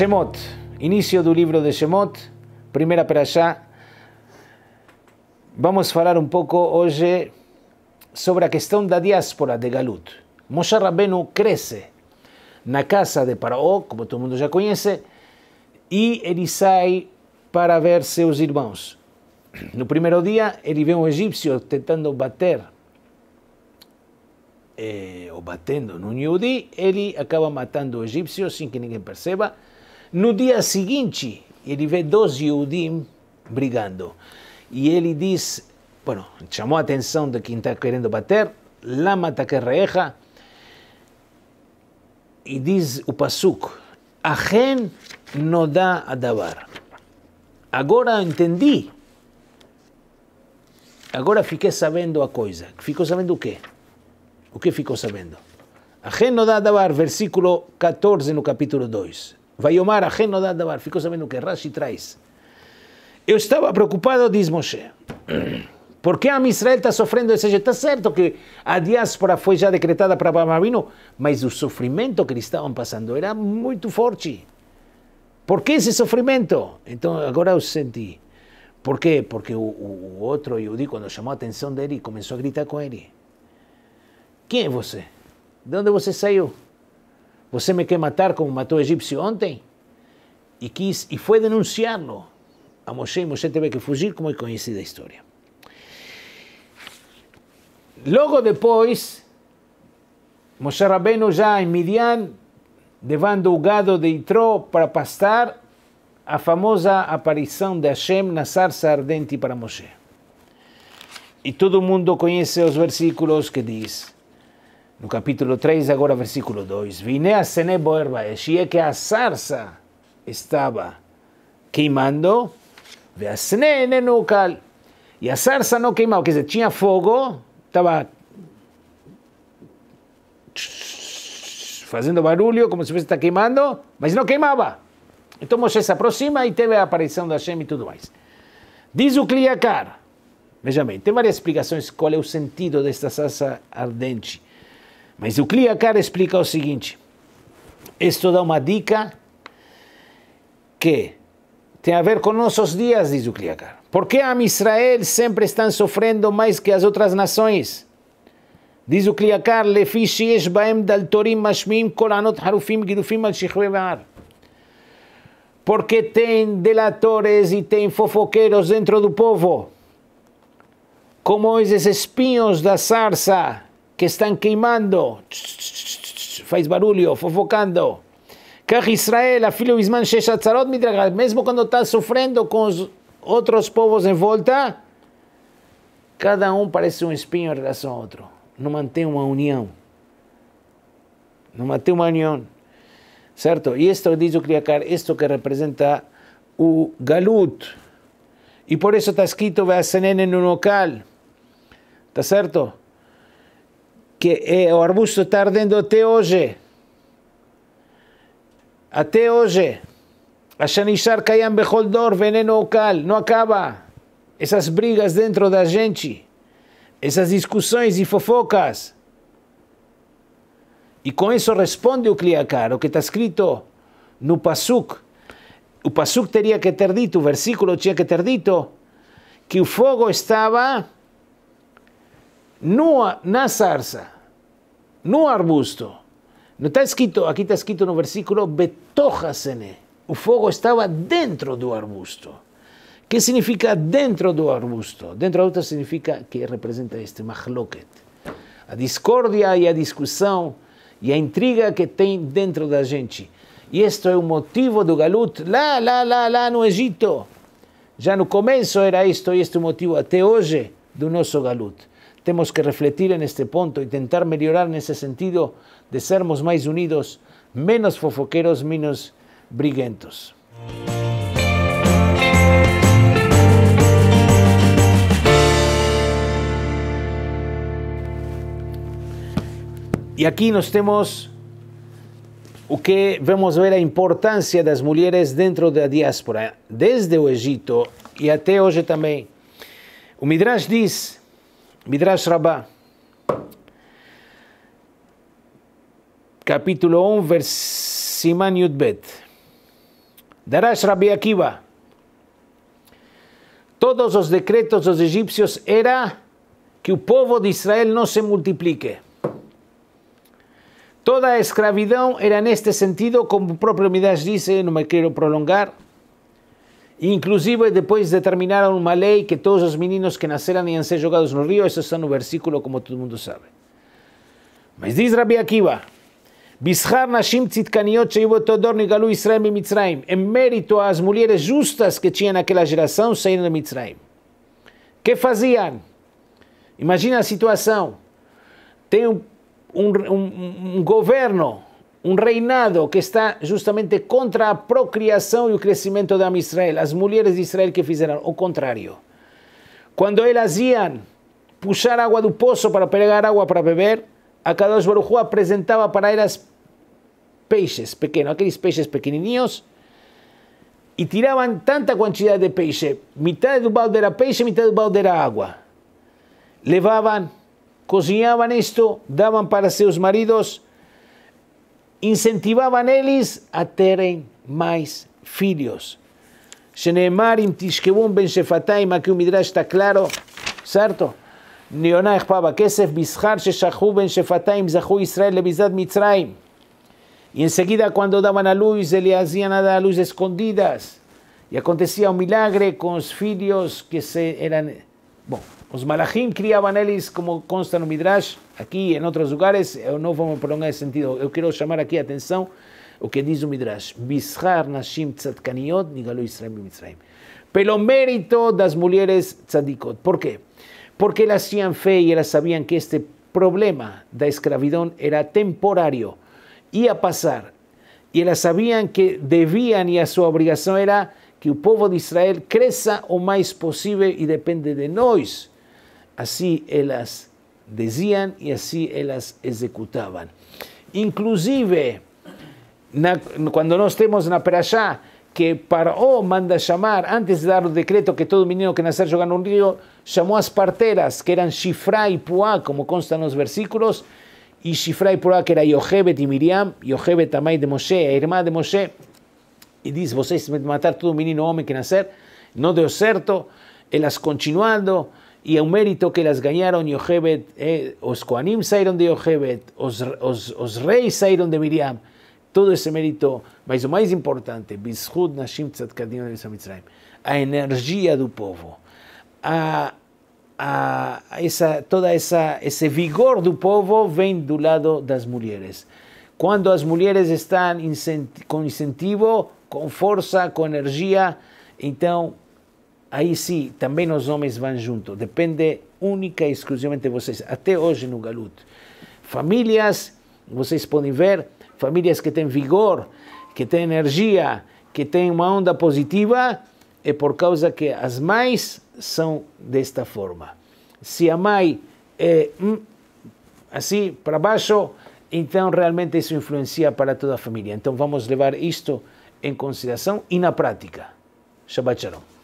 Shemot, início do livro de Shemot, primeira já. Vamos falar um pouco hoje sobre a questão da diáspora de Galut. Moshe Rabbeinu cresce na casa de Paraó, como todo mundo já conhece, e ele sai para ver seus irmãos. No primeiro dia, ele vê um egípcio tentando bater eh, ou batendo num Yudi, ele acaba matando o egípcio sem que ninguém perceba. No dia seguinte, ele vê dois Yehudim brigando. E ele diz, bueno, chamou a atenção de quem está querendo bater, Lama Takerreja, e diz o Pasuk, dá a Adavar. Agora entendi. Agora fiquei sabendo a coisa. Ficou sabendo o quê? O que ficou sabendo? dá a Adavar, versículo 14 no capítulo 2. Vai Omar, no dá Ficou sabendo o que Rashi traz. Eu estava preocupado, diz Moshe. Por que a Israel está sofrendo? Ou seja, está certo que a diáspora foi já decretada para Bamabino, mas o sofrimento que eles estavam passando era muito forte. Por que esse sofrimento? Então, agora eu senti. Por quê? Porque o, o, o outro Yudi, quando chamou a atenção dele, começou a gritar com ele. Quem é você? De onde você saiu? Você me quer matar como matou o egípcio ontem? E, quis, e foi denunciá-lo a Moshe, e Moshe teve que fugir, como é conhecida a história. Logo depois, Moshe Rabbeinu já em Midian, levando o gado de Itró para pastar, a famosa aparição de Hashem na sarça ardente para Moshe. E todo mundo conhece os versículos que diz no capítulo 3, agora versículo 2. Vine a e é que a sarsa estava queimando, e a sarsa não queimava, quer dizer, tinha fogo, estava fazendo barulho, como se fosse estar queimando, mas não queimava. Então Moisés se aproxima e teve a aparição da Hashem e tudo mais. Diz o Kliakar, veja bem, tem várias explicações qual é o sentido desta sarsa ardente. Mas o Kliakar explica o seguinte: isto dá uma dica que tem a ver com nossos dias, diz o Kliakar. Por que a Israel sempre está sofrendo mais que as outras nações? Diz o Kliakar, לפי שיש בהם דלתורים משמיעים קולענות harufim גידופים על al וער. Porque tem delatores e tem fofoqueiros dentro do povo, como esses espinhos da sarça que estão queimando, faz barulho, fofocando. que Israel, afilho Isman Shesh Atzarot Midragat, mesmo quando está sofrendo com os outros povos em volta, cada um parece um espinho em relação ao outro. Não mantém uma união. Não mantém uma união. Certo? E isto diz o Criacar, isto que representa o galut. E por isso está escrito, vai acender no local. Está certo? que é, o arbusto está ardendo até hoje. Até hoje. Ashanishar Kayam Beholdor, veneno ocal, não acaba. Essas brigas dentro da gente, essas discussões e fofocas. E com isso responde o Kliakar, o que está escrito no Pasuk. O Pasuk teria que ter dito, o versículo tinha que ter dito, que o fogo estava nua, na sarça, no arbusto. Não está escrito, aqui está escrito no versículo, betohasene, se ne O fogo estava dentro do arbusto. que significa dentro do arbusto? Dentro do arbusto significa que representa este machloket? A discórdia e a discussão e a intriga que tem dentro da gente. E isto é o motivo do galut lá, lá, lá, lá no Egito. Já no começo era isto, e este é o motivo até hoje do nosso galut. Tenemos que refletir en este punto y mejorar en ese sentido de sermos más unidos, menos fofoqueros, menos briguentos. Y aquí nos temos o que vemos ver importancia de las mujeres dentro de la diáspora, desde Egipto y hasta hoy también. também. O Midrash dice... Midrash Rabbah, capítulo 1, versículo Yudbet. Darash Rabbi Akiva. Todos los decretos de los egipcios era que el pueblo de Israel no se multiplique. Toda esclavitud era en este sentido, como el próprio Midrash dice, no me quiero prolongar, Inclusive depois determinaram uma lei que todos os meninos que nasceram iam ser jogados no rio, isso está no versículo como todo mundo sabe. Mas diz Rabi Akiva, Bishar Nashim Tzidkaniot Sheivotodor Nigalu Israel e Mitzrayim, em mérito às mulheres justas que tinham naquela geração saíram de Mitzrayim. que faziam? Imagina a situação, tem um, um, um, um governo Un reinado que está justamente contra la y y el crecimiento de Israel, Las mujeres de Israel que fizeran o contrario. Cuando él hacían... puxar agua del pozo para pegar agua para beber, a cada Baruj presentaba para ellas peixes pequeños, aquellos peixes pequeñitos... Y tiraban tanta cantidad de peixe, Mitad del balde era peixe, mitad del balde era agua. Levaban... Cocinaban esto, daban para sus maridos, incentivaban ellos a tener terem mais filhos. Xenemarim tishkebum ben shefataim, ma que Midrash está claro, certo? Neoná echpaba kesef bizhar sheshahu ben shefataim, zahu Israel lebizad mitzraim. Y enseguida cuando daban a luz, se le hacían a dar luz escondidas. y acontecía un milagre con los filios que se eran, bueno, os malachim criaban ellos como consta no Midrash, Aqui, em outros lugares, eu eh, não vou me prolongar esse sentido. Eu quero chamar aqui a atenção o que diz o Midrash. Bishar nashim tzadkaniot nigalu Israel b'mitzrayim. Pelo mérito das mulheres tzadikot. Por quê? Porque elas tinham fé e elas sabiam que este problema da escravidão era temporário. Ia passar. E elas sabiam que deviam e a sua obrigação era que o povo de Israel cresça o mais possível e depende de nós. Assim elas decían y así ellas ejecutaban. Inclusive, cuando no estemos en la que que o manda llamar, antes de dar el decreto que todo menino que nacer ganó un río, llamó a las parteras que eran Shifra y Pua como constan los versículos, y Shifra y Pua que era Yohebet y Miriam, Yohebet también de Moshe, hermana de Moshe, y dice, vosotros matar todo menino hombre que nacer, no de cierto, ellas continuando, e o mérito que elas ganharam em eh, os Koanim saíram de Yohebet, os, os, os reis saíram de Miriam, todo esse mérito, mas o mais importante, Bishud Nashim Tzadkadim a energia do povo, a, a essa, toda essa esse vigor do povo vem do lado das mulheres. Quando as mulheres estão incenti com incentivo, com força, com energia, então aí sim, também os homens vão junto. Depende única e exclusivamente de vocês. Até hoje no Galut, Famílias, vocês podem ver, famílias que têm vigor, que têm energia, que têm uma onda positiva, é por causa que as mães são desta forma. Se a mãe é hum, assim, para baixo, então realmente isso influencia para toda a família. Então vamos levar isto em consideração e na prática. Shabbat shalom.